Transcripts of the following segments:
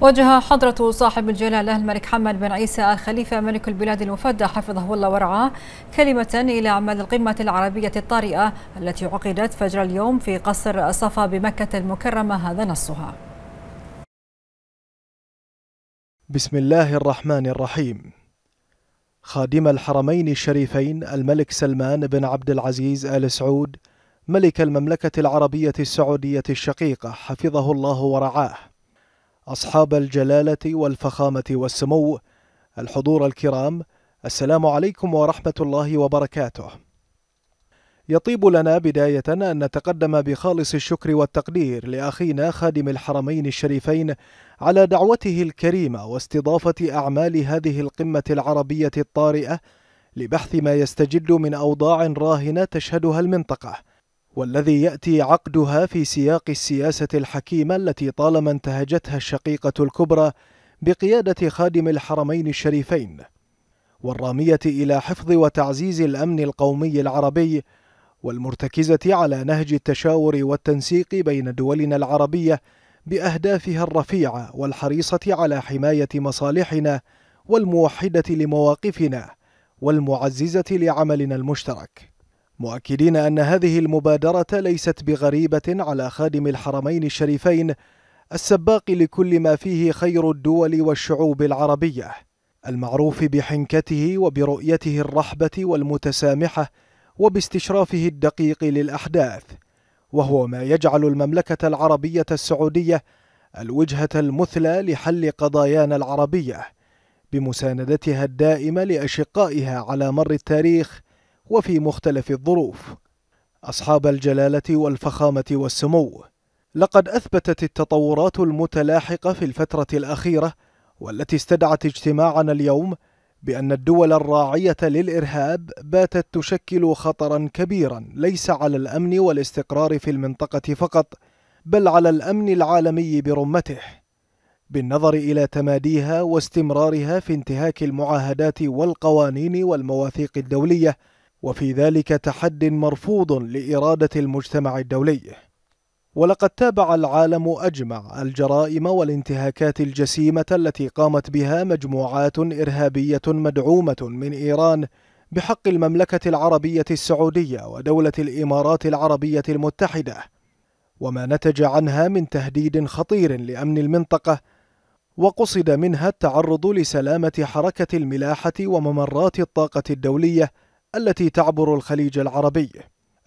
وجه حضرة صاحب الجلالة الملك حمد بن عيسى الخليفة ملك البلاد المفدى حفظه الله ورعاه كلمة إلى أعمال القمة العربية الطارئة التي عقدت فجر اليوم في قصر الصفا بمكة المكرمة هذا نصها بسم الله الرحمن الرحيم خادم الحرمين الشريفين الملك سلمان بن عبد العزيز آل سعود ملك المملكة العربية السعودية الشقيقة حفظه الله ورعاه أصحاب الجلالة والفخامة والسمو الحضور الكرام السلام عليكم ورحمة الله وبركاته يطيب لنا بداية أن نتقدم بخالص الشكر والتقدير لأخينا خادم الحرمين الشريفين على دعوته الكريمة واستضافة أعمال هذه القمة العربية الطارئة لبحث ما يستجد من أوضاع راهنة تشهدها المنطقة والذي ياتي عقدها في سياق السياسه الحكيمه التي طالما انتهجتها الشقيقه الكبرى بقياده خادم الحرمين الشريفين والراميه الى حفظ وتعزيز الامن القومي العربي والمرتكزه على نهج التشاور والتنسيق بين دولنا العربيه باهدافها الرفيعه والحريصه على حمايه مصالحنا والموحده لمواقفنا والمعززه لعملنا المشترك مؤكدين أن هذه المبادرة ليست بغريبة على خادم الحرمين الشريفين السباق لكل ما فيه خير الدول والشعوب العربية المعروف بحنكته وبرؤيته الرحبة والمتسامحة وباستشرافه الدقيق للأحداث وهو ما يجعل المملكة العربية السعودية الوجهة المثلى لحل قضايانا العربية بمساندتها الدائمة لأشقائها على مر التاريخ وفي مختلف الظروف أصحاب الجلالة والفخامة والسمو لقد أثبتت التطورات المتلاحقة في الفترة الأخيرة والتي استدعت اجتماعنا اليوم بأن الدول الراعية للإرهاب باتت تشكل خطرا كبيرا ليس على الأمن والاستقرار في المنطقة فقط بل على الأمن العالمي برمته بالنظر إلى تماديها واستمرارها في انتهاك المعاهدات والقوانين والمواثيق الدولية وفي ذلك تحد مرفوض لإرادة المجتمع الدولي ولقد تابع العالم أجمع الجرائم والانتهاكات الجسيمة التي قامت بها مجموعات إرهابية مدعومة من إيران بحق المملكة العربية السعودية ودولة الإمارات العربية المتحدة وما نتج عنها من تهديد خطير لأمن المنطقة وقصد منها التعرض لسلامة حركة الملاحة وممرات الطاقة الدولية التي تعبر الخليج العربي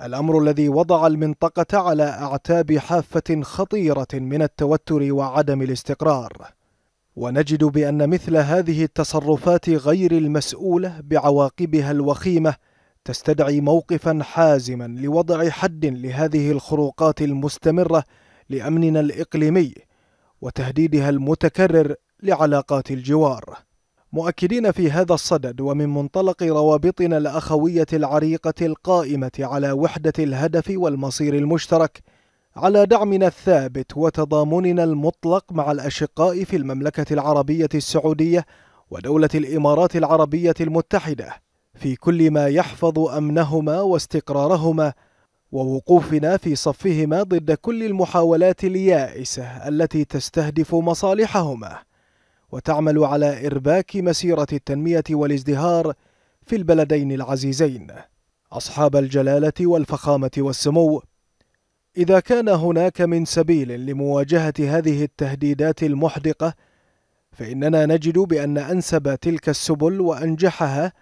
الأمر الذي وضع المنطقة على أعتاب حافة خطيرة من التوتر وعدم الاستقرار ونجد بأن مثل هذه التصرفات غير المسؤولة بعواقبها الوخيمة تستدعي موقفا حازما لوضع حد لهذه الخروقات المستمرة لأمننا الإقليمي وتهديدها المتكرر لعلاقات الجوار مؤكدين في هذا الصدد ومن منطلق روابطنا الأخوية العريقة القائمة على وحدة الهدف والمصير المشترك على دعمنا الثابت وتضامننا المطلق مع الأشقاء في المملكة العربية السعودية ودولة الإمارات العربية المتحدة في كل ما يحفظ أمنهما واستقرارهما ووقوفنا في صفهما ضد كل المحاولات اليائسة التي تستهدف مصالحهما وتعمل على إرباك مسيرة التنمية والازدهار في البلدين العزيزين أصحاب الجلالة والفخامة والسمو إذا كان هناك من سبيل لمواجهة هذه التهديدات المحدقة فإننا نجد بأن أنسب تلك السبل وأنجحها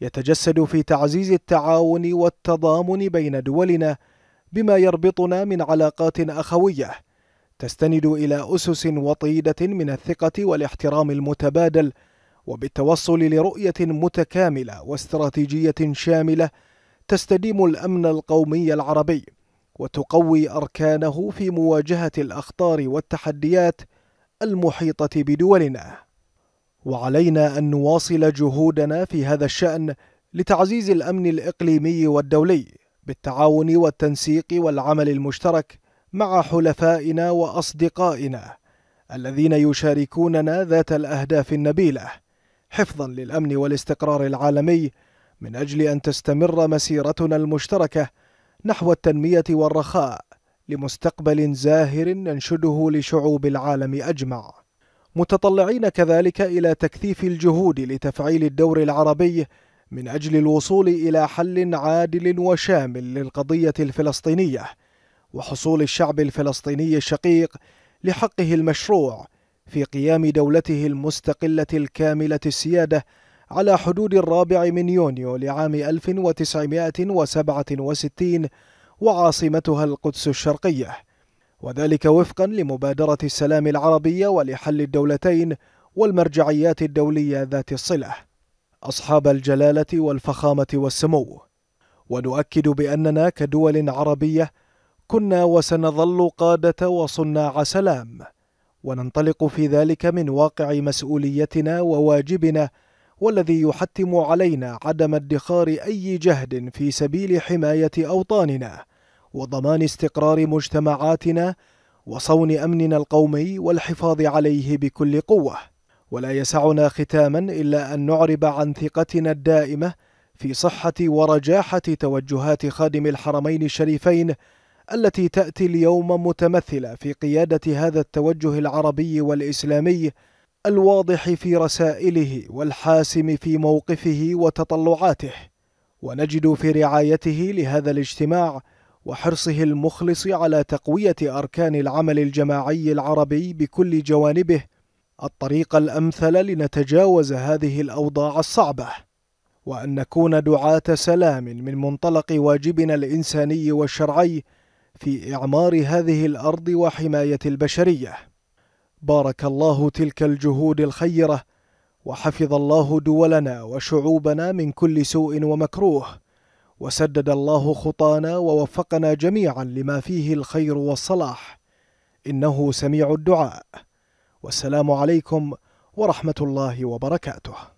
يتجسد في تعزيز التعاون والتضامن بين دولنا بما يربطنا من علاقات أخوية تستند إلى أسس وطيدة من الثقة والاحترام المتبادل وبالتوصل لرؤية متكاملة واستراتيجية شاملة تستديم الأمن القومي العربي وتقوي أركانه في مواجهة الأخطار والتحديات المحيطة بدولنا وعلينا أن نواصل جهودنا في هذا الشأن لتعزيز الأمن الإقليمي والدولي بالتعاون والتنسيق والعمل المشترك مع حلفائنا واصدقائنا الذين يشاركوننا ذات الاهداف النبيله حفظا للامن والاستقرار العالمي من اجل ان تستمر مسيرتنا المشتركه نحو التنميه والرخاء لمستقبل زاهر ننشده لشعوب العالم اجمع متطلعين كذلك الى تكثيف الجهود لتفعيل الدور العربي من اجل الوصول الى حل عادل وشامل للقضيه الفلسطينيه وحصول الشعب الفلسطيني الشقيق لحقه المشروع في قيام دولته المستقلة الكاملة السيادة على حدود الرابع من يونيو لعام 1967 وعاصمتها القدس الشرقية وذلك وفقا لمبادرة السلام العربية ولحل الدولتين والمرجعيات الدولية ذات الصلة أصحاب الجلالة والفخامة والسمو ونؤكد بأننا كدول عربية كنا وسنظل قادة وصناع سلام وننطلق في ذلك من واقع مسؤوليتنا وواجبنا والذي يحتم علينا عدم ادخار أي جهد في سبيل حماية أوطاننا وضمان استقرار مجتمعاتنا وصون أمننا القومي والحفاظ عليه بكل قوة ولا يسعنا ختاما إلا أن نعرب عن ثقتنا الدائمة في صحة ورجاحة توجهات خادم الحرمين الشريفين التي تأتي اليوم متمثلة في قيادة هذا التوجه العربي والإسلامي الواضح في رسائله والحاسم في موقفه وتطلعاته ونجد في رعايته لهذا الاجتماع وحرصه المخلص على تقوية أركان العمل الجماعي العربي بكل جوانبه الطريق الأمثل لنتجاوز هذه الأوضاع الصعبة وأن نكون دعاة سلام من منطلق واجبنا الإنساني والشرعي في إعمار هذه الأرض وحماية البشرية بارك الله تلك الجهود الخيرة وحفظ الله دولنا وشعوبنا من كل سوء ومكروه وسدد الله خطانا ووفقنا جميعا لما فيه الخير والصلاح إنه سميع الدعاء والسلام عليكم ورحمة الله وبركاته